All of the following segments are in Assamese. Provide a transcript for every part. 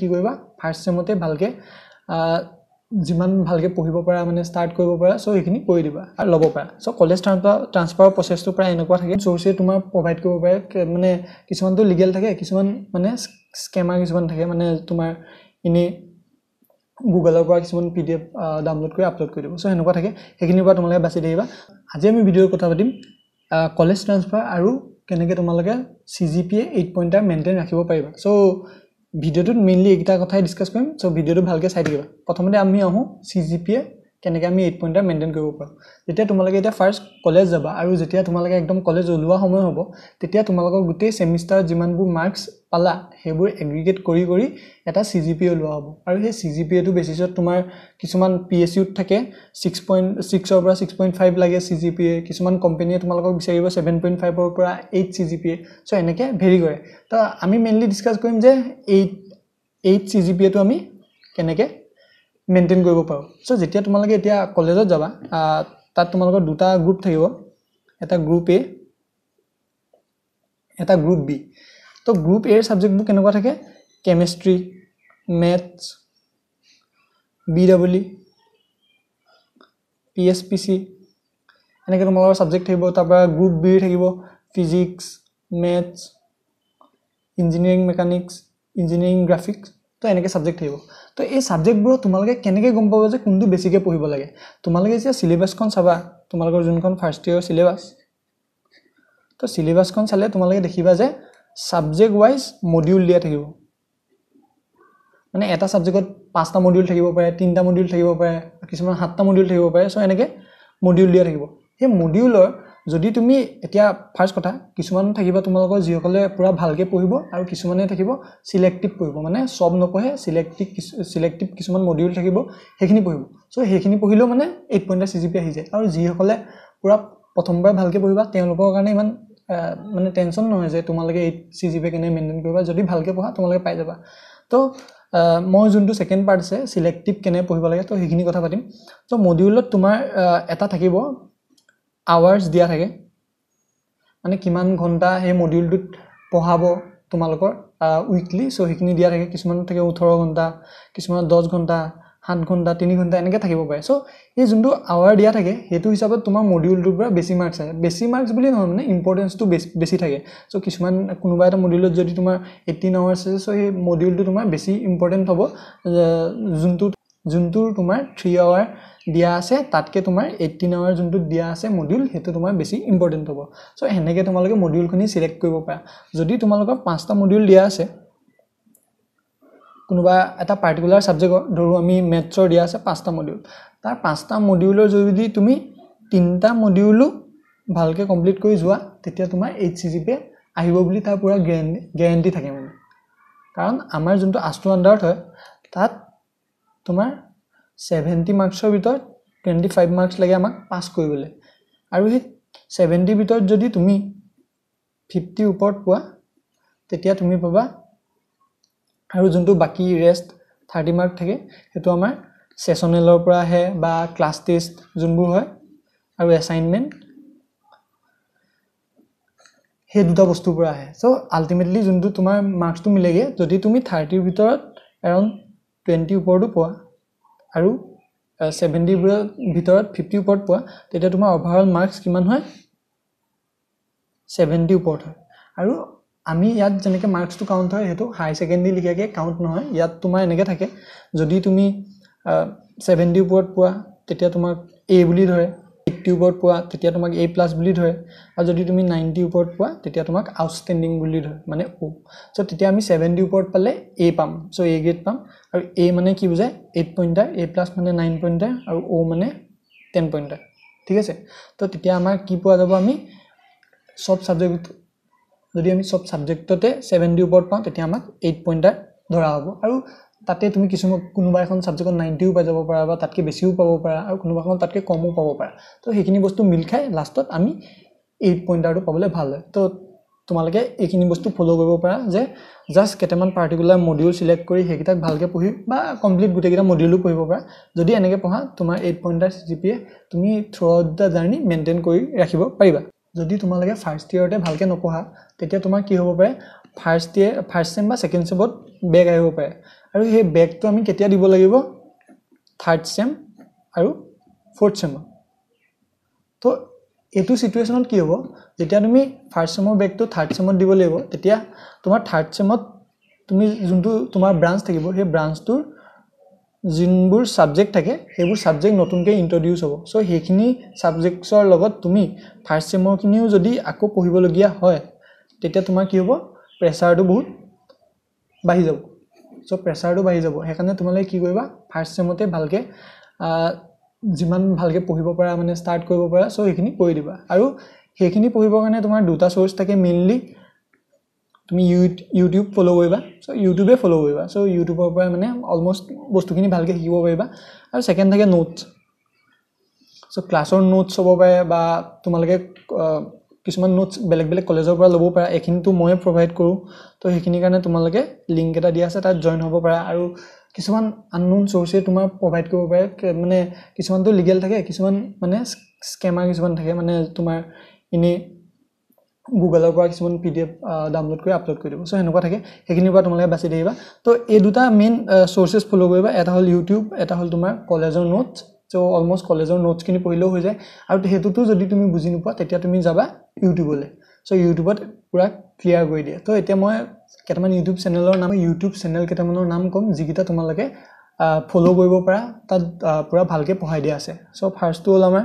কি কৰিবা ফাৰ্ষ্ট চেমতে ভালকৈ যিমান ভালকৈ পঢ়িব পৰা মানে ষ্টাৰ্ট কৰিব পৰা চ' সেইখিনি কৰি দিবা আৰু ল'ব পাৰা চ' কলেজ ট্ৰান্সফাৰ ট্ৰাঞ্চফাৰৰ প্ৰচেছটো প্ৰায় এনেকুৱা থাকে চ'ৰ্চে তোমাৰ প্ৰভাইড কৰিব পাৰে মানে কিছুমানটো লিগেল থাকে কিছুমান মানে স্কেমাৰ কিছুমান থাকে মানে তোমাৰ এনেই গুগলৰ পৰা কিছুমান পি ডি এফ ডাউনলোড কৰি আপলোড কৰি দিব চ' সেনেকুৱা থাকে সেইখিনিৰ পৰা তোমালোকে বাচি থাকিবা আজি আমি ভিডিঅ'ৰ কথা পাতিম কলেজ ট্ৰান্সফাৰ আৰু কেনেকৈ তোমালোকে C G P A eight pointer maintain ৰাখিব পাৰিবা চ' ভিডিঅ'টোত মেইনলি এইকেইটা কথাই ডিছকাছ কৰিম চ' ভিডিঅ'টো ভালকৈ চাই থাকিবা প্ৰথমতে আমি আহোঁ চি জি পি এ কেনেকৈ আমি এইট পইণ্টাৰ মেইনটেইন কৰিব পাৰোঁ যেতিয়া তোমালোকে এতিয়া ফাৰ্ষ্ট কলেজ যাবা আৰু যেতিয়া তোমালোকে একদম কলেজ ওলোৱা সময় হ'ব তেতিয়া তোমালোকৰ গোটেই ছেমিষ্টাৰত যিমানবোৰ মাৰ্কছ পালা সেইবোৰ এগ্ৰিগেট কৰি কৰি এটা চি জি পি এ লোৱা হ'ব আৰু সেই চি জি পি এটো বেচিছত তোমাৰ কিছুমান পি এছ ইউত থাকে ছিক্স পইণ্ট ছিক্সৰ পৰা ছিক্স পইণ্ট ফাইভ লাগে চি জি পি এ কিছুমান কোম্পেনীয়ে তোমালোকক বিচাৰিব ছেভেন পইণ্ট ফাইভৰ পৰা eight C G P A so' এনেকৈ ভেৰি কৰে তো আমি মেইনলি ডিছকাছ কৰিম যে eight eight C G P এটো আমি কেনেকৈ মেইনটেইন কৰিব পাৰোঁ চ' যেতিয়া তোমালোকে এতিয়া কলেজত যাবা তাত তোমালোকৰ দুটা গ্ৰুপ থাকিব এটা গ্ৰুপ এ এটা গ্ৰুপ বি তো গ্ৰুপ এৰ ছাবজেক্টবোৰ কেনেকুৱা থাকে chemistry maths B W P S P C এনেকৈ তোমালোকৰ ছাবজেক্ট থাকিব তাৰপৰা গ্ৰুপ বিৰ থাকিব physics maths engineering mechanics engineering graphics তো এনেকৈ ছাবজেক্ট থাকিব তো এই ছাবজেক্টবোৰত তোমালোকে কেনেকৈ গম পাব যে কোনটো বেছিকৈ পঢ়িব লাগে তোমালোকে যেতিয়া চিলেবাছখন চাবা তোমালোকৰ যোনখন ফাৰ্ষ্ট ইয়েৰৰ চিলেবাছ তো চিলেবাছখন চালে তোমালোকে দেখিবা যে ছাবজেক্ট ৱাইজ মডিউল দিয়া থাকিব মানে এটা ছাবজেক্টত পাঁচটা মডিউল থাকিব পাৰে তিনিটা মডিউল থাকিব পাৰে কিছুমান সাতটা মডিউল থাকিব পাৰে চ' এনেকৈ মডিউল দিয়া থাকিব সেই মডিউলৰ যদি তুমি এতিয়া ফাৰ্ষ্ট কথা কিছুমান থাকিব তোমালোকৰ যিসকলে পূৰা ভালকৈ পঢ়িব আৰু কিছুমানে থাকিব চিলেক্টিভ পঢ়িব মানে চব নপঢ়ে চিলেক্টিভ কিছু চিলেক্টিভ কিছুমান মডিউল থাকিব সেইখিনি পঢ়িব চ' সেইখিনি পঢ়িলেও মানে eight point C G P আহি যায় আৰু যিসকলে পূৰা প্ৰথমবাৰ ভালকৈ পঢ়িবা তেওঁলোকৰ কাৰণে ইমান মানে টেনশ্যন নহয় যে তোমালোকে এইট চি জি পি কেনে মেইনটেইন কৰিবা যদি ভালকৈ পঢ়া তোমালোকে পাই যাবা তো মই যোনটো ছেকেণ্ড পাৰ্ট আছে চিলেক্টিভ কেনে পঢ়িব লাগে তো সেইখিনি কথা পাতিম চ' মডিউলত তোমাৰ এটা থাকিব আৱাৰ্ছ দিয়া থাকে মানে কিমান ঘণ্টা সেই মডিউলটোত পঢ়াব তোমালোকৰ উইকলি চ' সেইখিনি দিয়া থাকে কিছুমান থাকে ওঠৰ ঘণ্টা কিছুমানত দহ ঘণ্টা সাত ঘণ্টা তিনি ঘণ্টা এনেকৈ থাকিব পাৰে চ' এই যোনটো আৱাৰ দিয়া থাকে সেইটো হিচাপত তোমাৰ মডিউলটোৰ পৰা বেছি মাৰ্কছ আহে বেছি মাৰ্কছ বুলি নহয় মানে ইম্পৰ্টেঞ্চটো বেছি বেছি থাকে চ' কিছুমান কোনোবা এটা মডিউলত যদি তোমাৰ এইটিন আৱাৰ্ছ আছে চ' সেই মডিউলটো তোমাৰ বেছি ইম্পৰ্টেণ্ট হ'ব যোনটোত যোনটোৰ তোমাৰ থ্ৰী আৱাৰ দিয়া আছে তাতকৈ তোমাৰ এইটিন আৱাৰ যোনটো দিয়া আছে মডিউল সেইটো তোমাৰ বেছি ইম্পৰ্টেণ্ট হ'ব চ' সেনেকৈ তোমালোকে মডিউলখিনি চিলেক্ট কৰিব পাৰা যদি তোমালোকৰ পাঁচটা মডিউল দিয়া আছে কোনোবা এটা পাৰ্টিকুলাৰ ছাবজেক্টৰ ধৰোঁ আমি মেথছৰ দিয়া আছে পাঁচটা মডিউল তাৰ পাঁচটা মডিউলৰ যদি তুমি তিনিটা মডিউলো ভালকৈ কমপ্লিট কৰি যোৱা তেতিয়া তোমাৰ এইট চি জি পে আহিব বুলি তাৰ পূৰা গেৰেণ্টি গেৰেণ্টি থাকে মানে কাৰণ আমাৰ যোনটো আষ্ট্ৰ আণ্ডাৰত হয় তাত তোমাৰ ছেভেণ্টি মাৰ্কছৰ ভিতৰত টুৱেণ্টি ফাইভ মাৰ্কছ লাগে আমাক পাছ কৰিবলৈ আৰু সেই ছেভেণ্টিৰ ভিতৰত যদি তুমি ফিফটি ওপৰত পোৱা তেতিয়া তুমি পাবা আৰু যোনটো বাকী ৰেষ্ট থাৰ্টি মাৰ্ক থাকে সেইটো আমাৰ ছেচনেলৰ পৰা আহে বা ক্লাছ টেষ্ট যোনবোৰ হয় আৰু এছাইনমেণ্ট সেই দুটা বস্তুৰ পৰা আহে চ' আল্টিমেটলি যোনটো তোমাৰ মাৰ্কছটো মিলেগৈ যদি তুমি থাৰ্টিৰ ভিতৰত এৰাউণ্ড টুৱেণ্টি ওপৰতো পোৱা আৰু ছেভেণ্টিবোৰৰ ভিতৰত ফিফটিৰ ওপৰত পোৱা তেতিয়া তোমাৰ অভাৰঅল মাৰ্কছ কিমান হয় ছেভেণ্টি ওপৰত হয় আৰু আমি ইয়াত যেনেকৈ মাৰ্কছটো কাউণ্ট হয় সেইটো হাই ছেকেণ্ডেৰী লিখাকৈ কাউণ্ট নহয় ইয়াত তোমাৰ এনেকৈ থাকে যদি তুমি ছেভেণ্টিৰ ওপৰত পোৱা তেতিয়া তোমাক এ বুলি ধৰে ফিফটিৰ ওপৰত পোৱা তেতিয়া তোমাক এ প্লাছ বুলি ধৰে আৰু যদি তুমি নাইণ্টিৰ ওপৰত পোৱা তেতিয়া তোমাক আউটষ্টেণ্ডিং বুলি ধৰে মানে অ' চ' তেতিয়া আমি ছেভেণ্টিৰ ওপৰত পালে এ পাম চ' এ গ্ৰেড পাম আৰু এ মানে কি বুজায় এইট পইণ্টাৰ এ প্লাছ মানে নাইন পইণ্টাৰ আৰু অ' মানে টেন পইণ্টাৰ ঠিক আছে তো তেতিয়া আমাৰ কি পোৱা যাব আমি চব ছাবজেক্ট যদি আমি চব ছাবজেক্টতে ছেভেণ্টিৰ ওপৰত পাওঁ তেতিয়া আমাক এইট পইণ্টাৰ ধৰা হ'ব আৰু তাতে তুমি কিছুমান কোনোবা এখন ছাবজেক্টত নাইণ্টিও পাই যাব পাৰা বা তাতকৈ বেছিও পাব পাৰা আৰু কোনোবা এখনত তাতকৈ কমো পাব পাৰা তো সেইখিনি বস্তু মিল খাই লাষ্টত আমি এইট পইণ্টাৰটো পাবলৈ ভাল হয় তো তোমালোকে এইখিনি বস্তু ফ'ল' কৰিব পাৰা যে জাষ্ট কেইটামান পাৰ্টিকুলাৰ মডিউল চিলেক্ট কৰি সেইকেইটাক ভালকৈ পঢ়ি বা কমপ্লিট গোটেইকেইটা মডিউলো পঢ়িব পাৰা যদি এনেকৈ পঢ়া তোমাৰ এইট পইণ্ট ফাইভ জি পিয়ে তুমি throughout the journey maintain কৰি ৰাখিব পাৰিবা যদি তোমালোকে ফাৰ্ষ্ট ইয়েৰতে ভালকৈ নপঢ়া তেতিয়া তোমাৰ কি হ'ব পাৰে ফাৰ্ষ্ট ইয়েৰ ফাৰ্ষ্ট ছেম বা ছেকেণ্ড ছেমত বেগ আহিব পাৰে আৰু সেই বেগটো আমি কেতিয়া দিব লাগিব থাৰ্ড ছেম আৰু ফ'ৰ্থ চেমত ত' এইটো চিটুৱেশ্যনত কি হ'ব যেতিয়া তুমি ফাৰ্ষ্ট চেমৰ বেগটো থাৰ্ড চেমত দিব লাগিব তেতিয়া তোমাৰ থাৰ্ড চেমত তুমি যোনটো তোমাৰ ব্ৰাঞ্চ থাকিব সেই ব্ৰাঞ্চটোৰ যোনবোৰ ছাবজেক্ট থাকে সেইবোৰ ছাবজেক্ট নতুনকৈ ইণ্ট্ৰডিউচ হ'ব চ' সেইখিনি ছাবজেক্টছৰ লগত তুমি ফাৰ্ষ্ট চেমৰখিনিও যদি আকৌ পঢ়িবলগীয়া হয় তেতিয়া তোমাৰ কি হ'ব প্ৰেছাৰটো বহুত বাঢ়ি যাব চ' প্ৰেছাৰটো বাঢ়ি যাব সেইকাৰণে তোমালোকে কি কৰিবা ফাৰ্ষ্ট চেমতে ভালকৈ যিমান ভালকৈ পঢ়িব পাৰা মানে ষ্টাৰ্ট কৰিব পাৰা চ' সেইখিনি কৰি দিবা আৰু সেইখিনি পঢ়িবৰ কাৰণে তোমাৰ দুটা চ'ৰ্চ থাকে মেইনলি তুমি ইউটিউব ফ'ল' কৰিবা চ' ইউটিউবেই ফ'ল' কৰিবা চ' ইউটিউবৰ পৰা মানে অলমষ্ট বস্তুখিনি ভালকৈ শিকিব পাৰিবা আৰু ছেকেণ্ড থাকে নোটছ চ' ক্লাছৰ নোটছ হ'ব পাৰে বা তোমালোকে কিছুমান নোটছ বেলেগ বেলেগ কলেজৰ পৰা ল'ব পাৰা এইখিনিতো ময়ে প্ৰভাইড কৰোঁ তো সেইখিনিৰ কাৰণে তোমালোকে লিংক এটা দিয়া আছে তাত জইন হ'ব পাৰা আৰু কিছুমান আননোন চ'ৰ্চে তোমাৰ প্ৰভাইড কৰিব পাৰে মানে কিছুমানটো লিগেল থাকে কিছুমান মানে স্কেমাৰ কিছুমান থাকে মানে তোমাৰ এনেই গুগলৰ পৰা কিছুমান পি ডি এফ ডাউনলোড কৰি আপলোড কৰি দিব চ' সেনেকুৱা থাকে সেইখিনিৰ পৰা তোমালোকে বাচি থাকিবা ত' এই দুটা মেইন চ'ৰ্চেছ ফ'ল' কৰিবা এটা হ'ল ইউটিউব এটা হ'ল তোমাৰ কলেজৰ নোটছ চ' অলমষ্ট কলেজৰ নোটছখিনি পঢ়িলেও হৈ যায় আৰু সেইটোতো যদি তুমি বুজি নোপোৱা তেতিয়া তুমি যাবা ইউটিউবলৈ চ' ইউটিউবত পূৰা ক্লিয়াৰ কৰি দিয়ে তো এতিয়া মই কেইটামান ইউটিউব চেনেলৰ নাম ইউটিউব চেনেল কেইটামানৰ নাম ক'ম যিকেইটা তোমালোকে ফ'ল' কৰিব পাৰা তাত পূৰা ভালকৈ পঢ়াই দিয়া আছে চ' ফাৰ্ষ্টটো হ'ল আমাৰ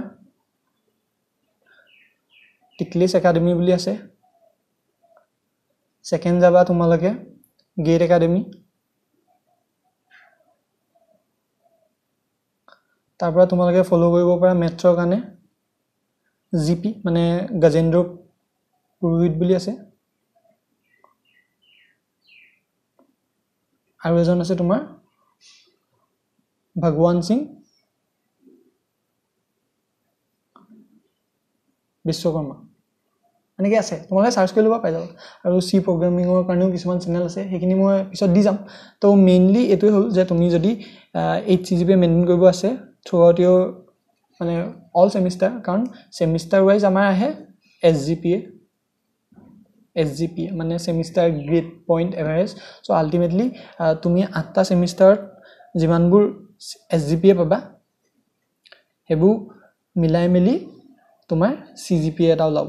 টিকলিছ একাডেমি বুলি আছে ছেকেণ্ড যাবা তোমালোকে গেট একাডেমি তাৰপৰা তোমালোকে ফ'ল' কৰিব পাৰা মেথছৰ কাৰণে জি পি মানে গজেন্দ্ৰ পুৰোহিত বুলি আছে আৰু এজন আছে তোমাৰ ভগৱান সিং বিশ্বকৰ্মা এনেকৈ আছে তোমালোকে চাৰ্চ কৰি ল'ব পাই যাব আৰু চি প্ৰগ্ৰেমিঙৰ কাৰণেও কিছুমান চেনেল আছে সেইখিনি মই পিছত দি যাম তো মেইনলি এইটোৱে হ'ল যে তুমি যদি eight C G P maintain কৰিব আছে থ্ৰু আউট ইয়ৰ মানে অল ছেমিষ্টাৰ কাৰণ ছেমিষ্টাৰ ৱাইজ আমাৰ আহে S G P A S G P মানে semester grade point average so' ultimately তুমি আঠটা ছেমিষ্টাৰত যিমানবোৰ এছ জি পিয়ে পাবা সেইবোৰ মিলাই মেলি তোমাৰ চি জি পি এটা ওলাব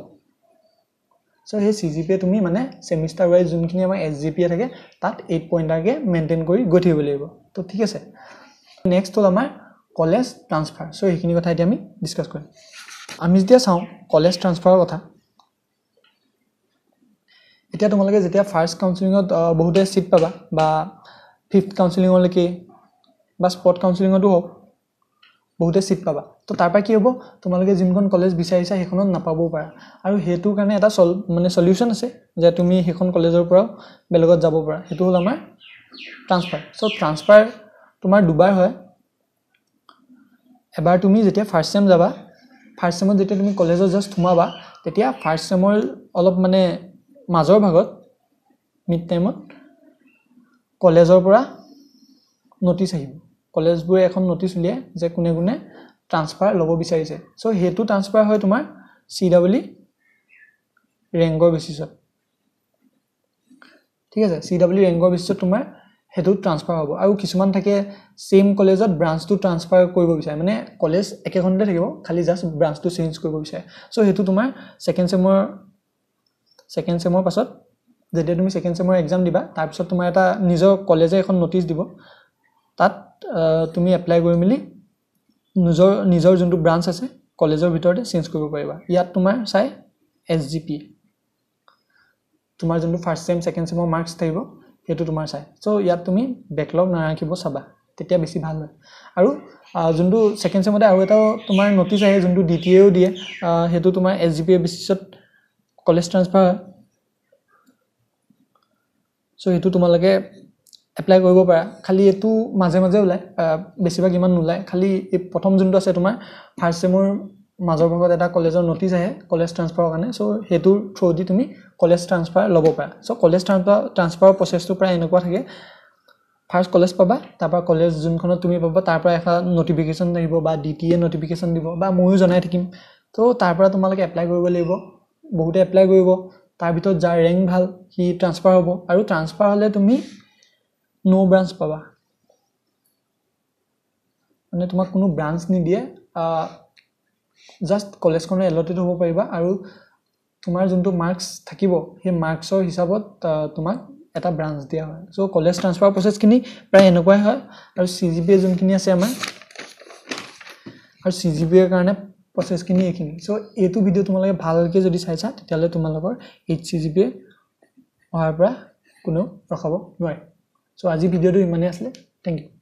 চ' সেই চি জি পি তুমি মানে ছেমিষ্টাৰ ৱাইজ যোনখিনি আমাৰ এছ জি পি থাকে তাত এইট পইণ্টাৰকৈ মেইনটেইন কৰি গৈ থাকিব লাগিব ত' ঠিক আছে নেক্সট হ'ল আমাৰ কলেজ ট্ৰান্সফাৰ চ' সেইখিনি কথা এতিয়া আমি ডিছকাছ কৰিম আমি যেতিয়া চাওঁ কলেজ ট্ৰান্সফাৰৰ কথা এতিয়া তোমালোকে যেতিয়া ফাৰ্ষ্ট কাউন্সিলিঙত বহুতে ছিট পাবা বা ফিফ্থ কাউন্সিলিঙলৈকে বা স্পট কাউন্সিলিঙতো হওক বহুতে ছিট পাবা তো তাৰ পৰা কি হ'ব তোমালোকে যোনখন কলেজ বিচাৰিছা সেইখনত নাপাবও পাৰা আৰু সেইটোৰ কাৰণে এটা চল মানে চলিউশ্যন আছে যে তুমি সেইখন কলেজৰ পৰাও বেলেগত যাব পাৰা সেইটো হ'ল আমাৰ ট্ৰান্সফাৰ চ' ট্ৰান্সফাৰ তোমাৰ দুবাৰ হয় এবাৰ তুমি যেতিয়া ফাৰ্ষ্ট ছেম যাবা ফাৰ্ষ্ট ছেমত যেতিয়া তুমি কলেজত জাষ্ট সোমাবা তেতিয়া ফাৰ্ষ্ট ছেমৰ অলপ মানে মাজৰ ভাগত মিড টাইমত কলেজৰ পৰা ন'টিছ আহিব কলেজবোৰে এখন ন'টিছ উলিয়াই যে কোনে কোনে ট্ৰান্সফাৰ ল'ব বিচাৰিছে চ' সেইটো ট্ৰান্সফাৰ হয় তোমাৰ চি ডাব্লি ৰেংকৰ বেচিছত ঠিক আছে চি ডাব্লি ৰেংকৰ বেচিছত তোমাৰ সেইটো ট্ৰান্সফাৰ হ'ব আৰু কিছুমান থাকে ছেইম কলেজত ব্ৰাঞ্চটো ট্ৰান্সফাৰ কৰিব বিচাৰে মানে কলেজ একেখনতে থাকিব খালী জাষ্ট ব্ৰাঞ্চটো চেঞ্জ কৰিব বিচাৰে চ' সেইটো তোমাৰ ছেকেণ্ড চেমৰ ছেকেণ্ড চেমৰ পাছত যেতিয়া তুমি ছেকেণ্ড চেমৰ এক্সাম দিবা তাৰপিছত তোমাৰ এটা নিজৰ কলেজে এখন ন'টিছ দিব তাত তুমি এপ্লাই কৰি মেলি নিজৰ নিজৰ যোনটো ব্ৰাঞ্চ আছে কলেজৰ ভিতৰতে চেঞ্জ কৰিব পাৰিবা ইয়াত তোমাৰ চাই এছ জি পি তোমাৰ যোনটো ফাৰ্ষ্ট ছেম ছেকেণ্ড চেমৰ মাৰ্কছ থাকিব সেইটো তোমাৰ চাই চ' ইয়াত তুমি বেকলগ নাৰাখিব চাবা তেতিয়া বেছি ভাল হয় আৰু যোনটো ছেকেণ্ড চেমতে আৰু এটাও তোমাৰ ন'টিছ আহে যোনটো ডি টি এও দিয়ে সেইটো তোমাৰ এছ জি পি এ বেচিছত কলেজ ট্ৰান্সফাৰ হয় চ' সেইটো তোমালোকে এপ্লাই কৰিব পাৰা খালি এইটো মাজে মাজে ওলায় বেছিভাগ ইমান নোলায় খালি এই প্ৰথম যোনটো আছে তোমাৰ ফাৰ্ষ্ট ছেমৰ মাজৰ ভাগত এটা কলেজৰ নটিছ আহে কলেজ ট্ৰান্সফাৰৰ কাৰণে চ' সেইটোৰ থ্ৰুদি তুমি কলেজ ট্ৰান্সফাৰ ল'ব পাৰা চ' কলেজ ট্ৰান্সফাৰ ট্ৰান্সফাৰৰ প্ৰচেছটো প্ৰায় এনেকুৱা থাকে ফাৰ্ষ্ট কলেজ পাবা তাৰপৰা কলেজ যোনখনত তুমি পাবা তাৰপৰা এটা নটিফিকেশ্যন আহিব বা ডি টি এ নটিফিকেশ্যন দিব বা ময়ো জনাই থাকিম ত' তাৰপৰা তোমালোকে এপ্লাই কৰিব লাগিব বহুতে এপ্লাই কৰিব তাৰ ভিতৰত যাৰ ৰেংক ভাল সি ট্ৰান্সফাৰ হ'ব আৰু ট্ৰান্সফাৰ হ'লে তুমি ন' ব্ৰাঞ্চ পাবা মানে তোমাক কোনো ব্ৰাঞ্চ নিদিয়ে জাষ্ট কলেজখনৰ এলটেড হ'ব পাৰিবা আৰু তোমাৰ যোনটো মাৰ্কছ থাকিব সেই মাৰ্কছৰ হিচাপত তোমাক এটা ব্ৰাঞ্চ দিয়া হয় চ' কলেজ ট্ৰান্সফাৰ প্ৰচেছখিনি প্ৰায় এনেকুৱাই হয় আৰু চি জি বি এ যোনখিনি আছে আমাৰ আৰু চি জি বি এৰ কাৰণে প্ৰচেছখিনি এইখিনি চ' এইটো ভিডিঅ' তোমালোকে ভালকৈ যদি চাইছা তেতিয়াহ'লে তোমালোকৰ এইচ চি জি পি অহাৰ পৰা কোনেও ৰখাব নোৱাৰে চ' আজি ভিডিঅ'টো ইমানেই আছিলে থেংক ইউ